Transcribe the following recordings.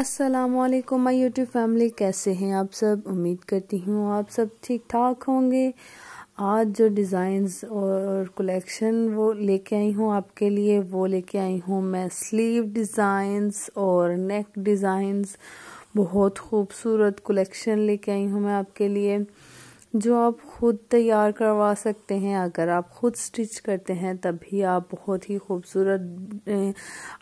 अस्सलाम वालेकुम my YouTube family कैसे हैं आप सब उम्मीद करती हूँ आप सब ठीक ठाक होंगे आज जो डिज़ाइंस और कलेक्शन वो लेके आई हूँ आपके लिए वो लेके आई हूँ मैं स्लीव डिज़ाइंस और नेक डिज़ाइंस बहुत खूबसूरत कलेक्शन लेके आई हूँ मैं आपके लिए जो आप खुद तैयार करवा सकते हैं अगर आप खुद स्टिच करते हैं तभी आप बहुत ही खूबसूरत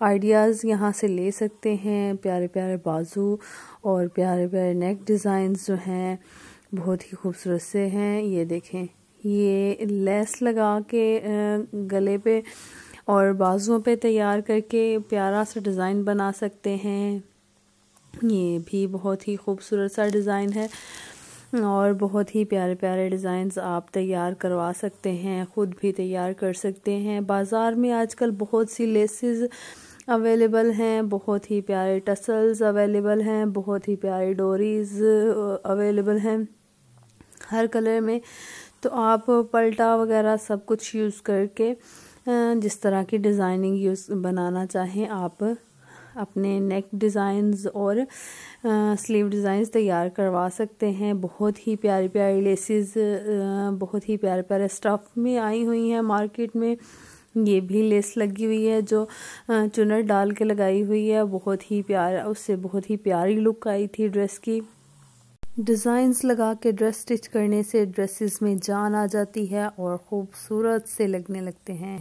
आइडियाज़ यहाँ से ले सकते हैं प्यारे प्यारे बाजू और प्यारे प्यारे नेक डिज़ाइन जो हैं बहुत ही खूबसूरत से हैं ये देखें ये लेस लगा के गले पे और बाजुओं पे तैयार करके प्यारा सा डिज़ाइन बना सकते हैं ये भी बहुत ही खूबसूरत सा डिज़ाइन है और बहुत ही प्यारे प्यारे डिज़ाइंस आप तैयार करवा सकते हैं ख़ुद भी तैयार कर सकते हैं बाज़ार में आजकल बहुत सी लेसेस अवेलेबल हैं बहुत ही प्यारे टसल्स अवेलेबल हैं बहुत ही प्यारे डोरीज़ अवेलेबल हैं हर कलर में तो आप पलटा वगैरह सब कुछ यूज़ करके जिस तरह की डिज़ाइनिंग यूज़ बनाना चाहें आप अपने नेक डिज़ाइंस और स्लीव डिज़ाइंस तैयार करवा सकते हैं बहुत ही प्यारी प्यारी लेसेस बहुत ही प्यारे प्यारे स्टफ़ में आई हुई हैं मार्केट में ये भी लेस लगी हुई है जो चुनर डाल के लगाई हुई है बहुत ही प्यारा उससे बहुत ही प्यारी लुक आई थी ड्रेस की डिज़ाइंस लगा के ड्रेस स्टिच करने से ड्रेसेस में जान आ जाती है और ख़ूबसूरत से लगने लगते हैं